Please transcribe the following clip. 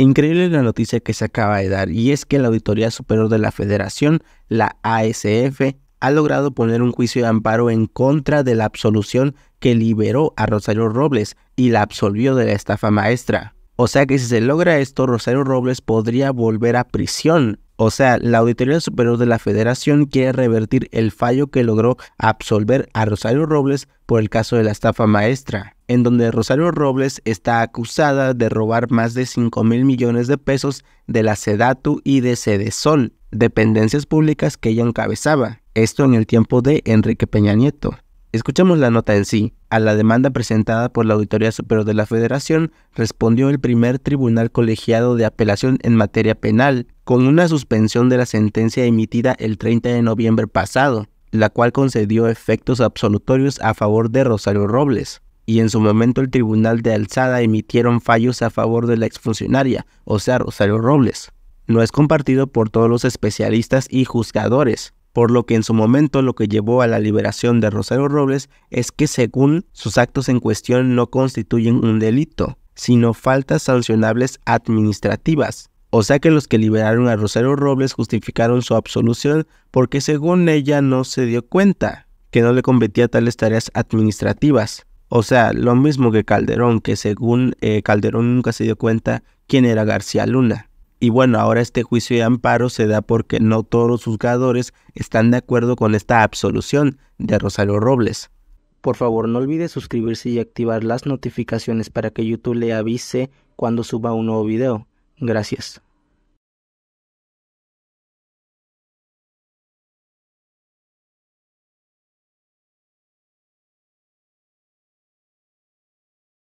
Increíble la noticia que se acaba de dar y es que la Auditoría Superior de la Federación, la ASF, ha logrado poner un juicio de amparo en contra de la absolución que liberó a Rosario Robles y la absolvió de la estafa maestra. O sea que si se logra esto, Rosario Robles podría volver a prisión. O sea, la Auditoría Superior de la Federación quiere revertir el fallo que logró absolver a Rosario Robles por el caso de la estafa maestra en donde Rosario Robles está acusada de robar más de 5 mil millones de pesos de la Sedatu y de Sedesol, dependencias públicas que ella encabezaba, esto en el tiempo de Enrique Peña Nieto. Escuchamos la nota en sí. A la demanda presentada por la Auditoría Superior de la Federación respondió el primer tribunal colegiado de apelación en materia penal, con una suspensión de la sentencia emitida el 30 de noviembre pasado, la cual concedió efectos absolutorios a favor de Rosario Robles y en su momento el Tribunal de Alzada emitieron fallos a favor de la exfuncionaria, o sea, Rosario Robles. No es compartido por todos los especialistas y juzgadores, por lo que en su momento lo que llevó a la liberación de Rosario Robles es que según sus actos en cuestión no constituyen un delito, sino faltas sancionables administrativas. O sea que los que liberaron a Rosario Robles justificaron su absolución porque según ella no se dio cuenta que no le competía tales tareas administrativas. O sea, lo mismo que Calderón, que según eh, Calderón nunca se dio cuenta quién era García Luna. Y bueno, ahora este juicio de amparo se da porque no todos los juzgadores están de acuerdo con esta absolución de Rosario Robles. Por favor, no olvide suscribirse y activar las notificaciones para que YouTube le avise cuando suba un nuevo video. Gracias.